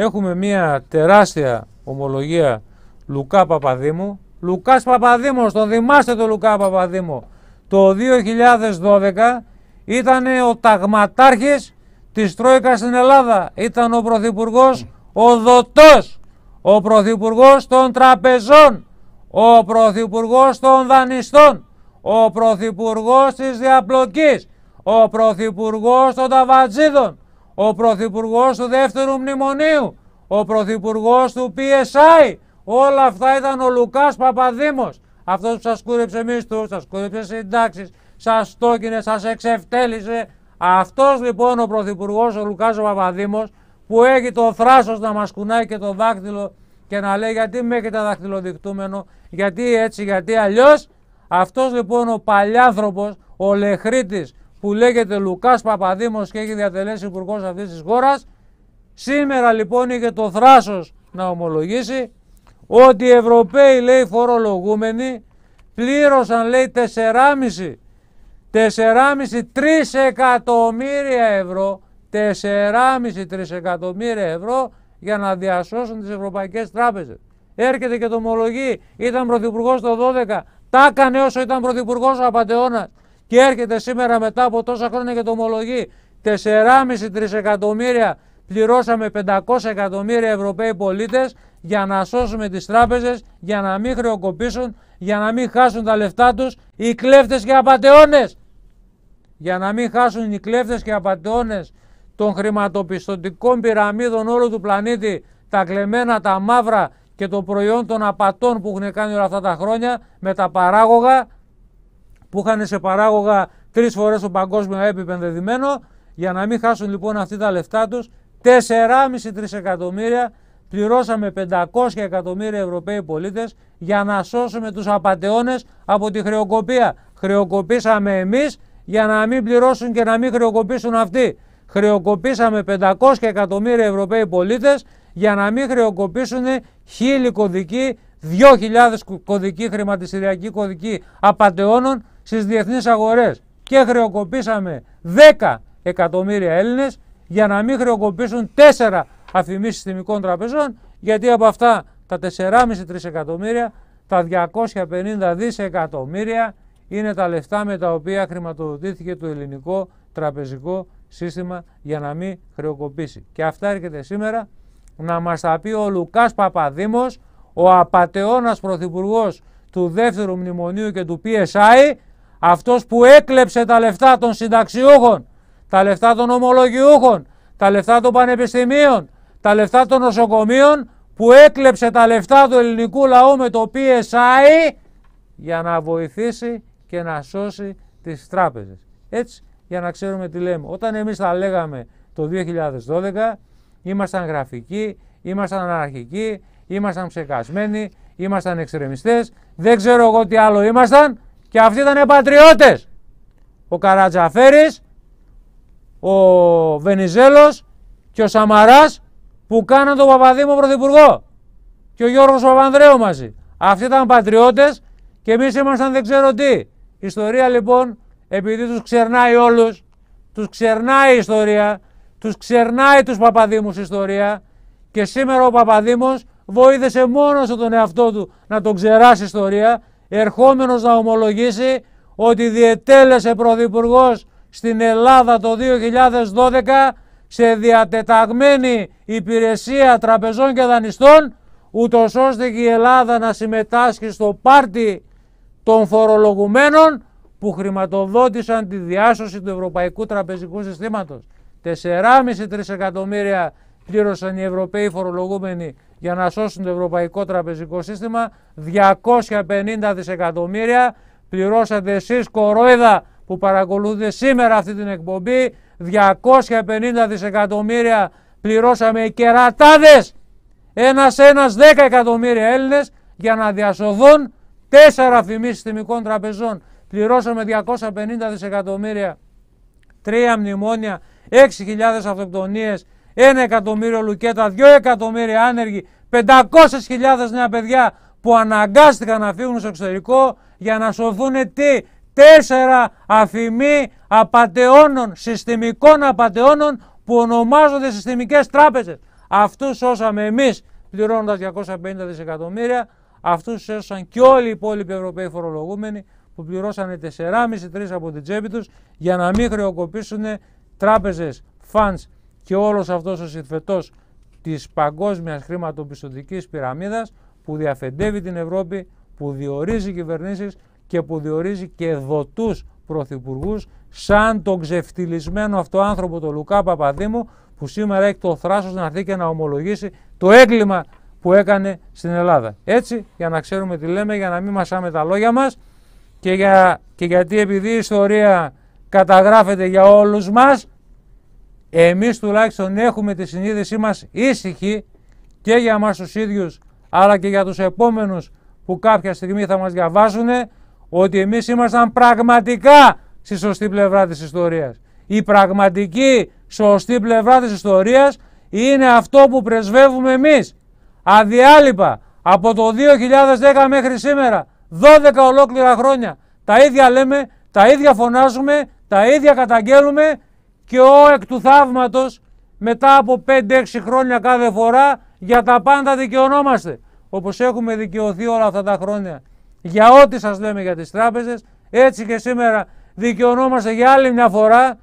έχουμε μια τεράστια ομολογία Λουκά Παπαδήμου. Λουκάς Παπαδήμος, τον θυμάστε τον Λουκά Παπαδήμου. Το 2012 ήταν ο ταγματάρχης της Τρόικας στην Ελλάδα. Ήταν ο Πρωθυπουργός ο Δωτός, ο Πρωθυπουργός των Τραπεζών, ο Πρωθυπουργός των Δανειστών, ο Πρωθυπουργός της Διαπλοκής, ο Πρωθυπουργός των Ταβατζίδων, ο Πρωθυπουργός του Δεύτερου Μνημονίου, ο Πρωθυπουργός του PSI. Όλα αυτά ήταν ο Λουκάς Παπαδήμος. Αυτός που σας κούρεψε μισθούς, σας κούρεψε συντάξεις, σας στόκινε, σας εξευτέλισε. Αυτός λοιπόν ο Πρωθυπουργός, ο Λουκάς Παπαδήμος, που έχει το θράσος να μας κουνάει και το δάχτυλο και να λέει γιατί με έχετε δαχτυλοδεικτούμενο, γιατί έτσι, γιατί αλλιώς. Αυτός λοιπόν ο παλιάνθρωπος, ο λεχρήτη, που λέγεται Λουκάς Παπαδήμος και έχει διατελέσει υπουργός αυτής της χώρας. Σήμερα λοιπόν είχε το θράσος να ομολογήσει ότι οι Ευρωπαίοι λέει φορολογούμενοι πλήρωσαν λέει 4,5 4,5 εκατομμύρια ευρώ 4,5 τρισεκατομμύρια ευρώ για να διασώσουν τις ευρωπαϊκές τράπεζες. Έρχεται και το ομολογεί, ήταν Πρωθυπουργός το 12, τα έκανε όσο ήταν Πρωθυπουργός ο Απατεώνας και έρχεται σήμερα μετά από τόσα χρόνια και το ομολογεί 4,5 τρισεκατομμύρια πληρώσαμε 500 εκατομμύρια Ευρωπαίοι πολίτες για να σώσουμε τις τράπεζες, για να μην χρεοκοπήσουν, για να μην χάσουν τα λεφτά τους οι κλέφτες και απαταιώνες. Για να μην χάσουν οι κλέφτες και απαταιώνες των χρηματοπιστωτικών πυραμίδων όλου του πλανήτη, τα κλεμμένα, τα μαύρα και το προϊόν των απατών που έχουν κάνει όλα αυτά τα χρόνια με τα παράγωγα, που είχαν σε παράγωγα τρεις φορές το παγκόσμιο επιπενδεδημένο, για να μην χάσουν λοιπόν αυτοί τα λεφτά τους, 4,5 τρισεκατομμύρια πληρώσαμε 500 εκατομμύρια Ευρωπαίοι πολίτες για να σώσουμε τους απαταιώνες από τη χρεοκοπία. Χρεοκοπήσαμε εμείς για να μην πληρώσουν και να μην χρεοκοπήσουν αυτοί. Χρεοκοπήσαμε 500 εκατομμύρια Ευρωπαίοι πολίτες για να μην χρεοκοπήσουν χίλιοι κωδικοί, 2.000 κωδικοί, χρηματιστηριακοί κωδικοί απαταιώνων στις διεθνείς αγορές και χρεοκοπήσαμε 10 εκατομμύρια Έλληνες για να μην χρεοκοπήσουν 4 αφημίσεις συστημικών τραπεζών γιατί από αυτά τα 4,5 τρισεκατομμύρια τα 250 δισεκατομμύρια είναι τα λεφτά με τα οποία χρηματοδοτήθηκε το ελληνικό τραπεζικό σύστημα για να μην χρεοκοπήσει. Και αυτά έρχεται σήμερα να μας τα πει ο Λουκάς Παπαδήμος, ο απατεώνας πρωθυπουργός του δεύτερου μνημονίου και του PSI, αυτός που έκλεψε τα λεφτά των συνταξιούχων, τα λεφτά των ομολογιούχων, τα λεφτά των πανεπιστημίων, τα λεφτά των νοσοκομείων, που έκλεψε τα λεφτά του ελληνικού λαού με το PSI για να βοηθήσει και να σώσει τις τράπεζες. Έτσι, για να ξέρουμε τι λέμε. Όταν εμείς τα λέγαμε το 2012, ήμασταν γραφικοί, ήμασταν αναρχικοί, ήμασταν ψεκασμένοι, ήμασταν εξτρεμιστές, δεν ξέρω εγώ τι άλλο ήμασταν, και αυτοί ήταν πατριώτες. Ο Καρατζαφέρης. ο Βενιζέλος και ο Σαμαράς που κάναν τον Παπαδήμο Πρωθυπουργό. Και ο Γιώργος Παπανδρέου μαζί. Αυτοί ήταν πατριώτες και εμείς ήμασταν δεν ξέρω τι. Η ιστορία λοιπόν, επειδή τους ξερνάει όλους, τους ξερνάει η ιστορία, τους ξερνάει τους Παπαδήμους η ιστορία και σήμερα ο Παπαδήμος βοήθησε μόνος τον εαυτό του να τον ξεράσει ιστορία ερχόμενος να ομολογήσει ότι διετέλεσε Πρωθυπουργός στην Ελλάδα το 2012 σε διατεταγμένη υπηρεσία τραπεζών και δανειστών ούτως ώστε και η Ελλάδα να συμμετάσχει στο πάρτι των φορολογουμένων που χρηματοδότησαν τη διάσωση του Ευρωπαϊκού Τραπεζικού Συστήματος. 4,5 εκατομμύρια πλήρωσαν οι Ευρωπαίοι φορολογούμενοι για να σώσουν το ευρωπαϊκό τραπεζικό σύστημα. 250 δισεκατομμύρια πληρώσατε εσείς κορόιδα που παρακολουθείτε σήμερα αυτή την εκπομπή. 250 δισεκατομμύρια πληρώσαμε οι κερατάδες. Ένας ένας 10 εκατομμύρια Έλληνες για να διασωθούν τέσσερα φημίσεις τιμικών τραπεζών. Πληρώσαμε 250 δισεκατομμύρια, τρία μνημόνια, 6.000 αυτοκτονίες 1 εκατομμύριο λουκέτα, 2 εκατομμύρια άνεργοι, 500.000 νέα παιδιά που αναγκάστηκαν να φύγουν στο εξωτερικό για να σωθούν τι, τέσσερα αφημοί απαταιώνων, συστημικών απαταιώνων που ονομάζονται συστημικές τράπεζες. Αυτούς σώσαμε εμείς πληρώνοντας 250 δισεκατομμύρια, αυτούς σώσαν και όλοι οι υπόλοιποι Ευρωπαίοι φορολογούμενοι που πληρώσανε 4,5-3 από την τσέπη τους για να μην χρεοκοπήσουν τράπεζες, funds και όλος αυτός ο συρφετός της παγκόσμιας χρηματοπιστωτικής πυραμίδας που διαφεντεύει την Ευρώπη, που διορίζει κυβερνήσεις και που διορίζει και δοτούς πρωθυπουργούς, σαν τον ξεφτυλισμένο αυτό άνθρωπο τον Λουκά Παπαδήμου που σήμερα έχει το θράσος να έρθει και να ομολογήσει το έγκλημα που έκανε στην Ελλάδα. Έτσι, για να ξέρουμε τι λέμε, για να μην μασάμε τα λόγια μας και, για, και γιατί επειδή η ιστορία καταγράφεται για όλους μας, εμείς τουλάχιστον έχουμε τη συνείδησή μας ήσυχη και για μας τους ίδιους αλλά και για τους επόμενους που κάποια στιγμή θα μας διαβάζουν ότι εμείς ήμασταν πραγματικά στη σωστή πλευρά της ιστορίας. Η πραγματική σωστή πλευρά της ιστορίας είναι αυτό που πρεσβεύουμε εμείς. Αδιάλειπα από το 2010 μέχρι σήμερα, 12 ολόκληρα χρόνια. Τα ίδια λέμε, τα ίδια φωνάζουμε, τα ίδια καταγγέλουμε, και ο εκ του θαυματο μετα μετά από 5-6 χρόνια κάθε φορά για τα πάντα δικαιωνόμαστε. Όπως έχουμε δικαιωθεί όλα αυτά τα χρόνια για ό,τι σας λέμε για τις τράπεζες, έτσι και σήμερα δικαιωνόμαστε για άλλη μια φορά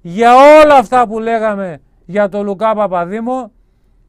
για όλα αυτά που λέγαμε για τον Λουκά Παπαδήμο,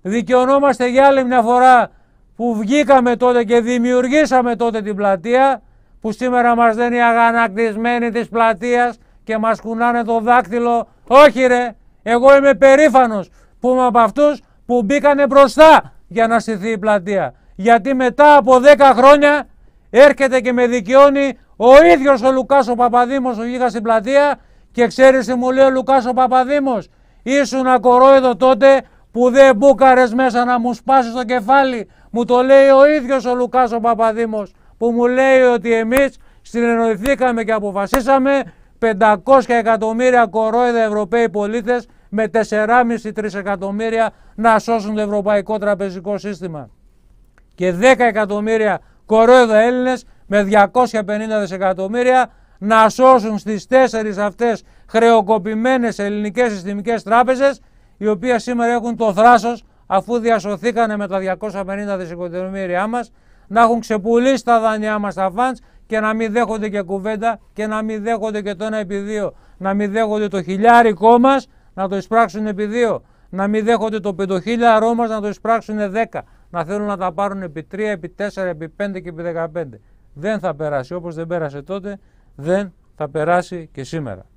δικαιωνόμαστε για άλλη μια φορά που βγήκαμε τότε και δημιουργήσαμε τότε την πλατεία, που σήμερα μας δένει αγανακτισμένη της πλατείας και μας κουνάνε το δάκτυλο όχι ρε, εγώ είμαι περήφανος που είμαι από αυτούς που μπήκανε μπροστά για να στηθεί η πλατεία. Γιατί μετά από 10 χρόνια έρχεται και με δικαιώνει ο ίδιος ο Λουκάς ο Παπαδήμος που είχα στην πλατεία και ξέρεις τι μου λέει ο Λουκάς ο Παπαδήμος. Ήσουν ακορόιδο τότε που δεν μπούκαρες μέσα να μου σπάσεις το κεφάλι. Μου το λέει ο ίδιος ο Λουκάς ο Παπαδήμος που μου λέει ότι εμείς συνεννοηθήκαμε και αποφασίσαμε 500 εκατομμύρια κορόιδα Ευρωπαίοι πολίτες με 4,5-3 εκατομμύρια να σώσουν το ευρωπαϊκό τραπεζικό σύστημα. Και 10 εκατομμύρια κορόιδα Έλληνες με 250 δισεκατομμύρια να σώσουν στις τέσσερις αυτές χρεοκοπημένες ελληνικές συστημικές τράπεζες οι οποίες σήμερα έχουν το θράσος αφού διασωθήκανε με τα 250 δισεκατομμύρια μας να έχουν ξεπουλήσει τα δάνειά μας στα φαντς και να μην δέχονται και κουβέντα και να μην δέχονται και το ένα επί δύο. Να μην δέχονται το χιλιάρικο μας να το εισπράξουν επί δύο. Να μην δέχονται το πεντοχίλιαρό μας να το εισπράξουν δέκα. Να θέλουν να τα πάρουν επί τρία, επί τέσσερα, επί πέντε και επί δεκαπέντε. Δεν θα περάσει. Όπως δεν πέρασε τότε, δεν θα περάσει και σήμερα.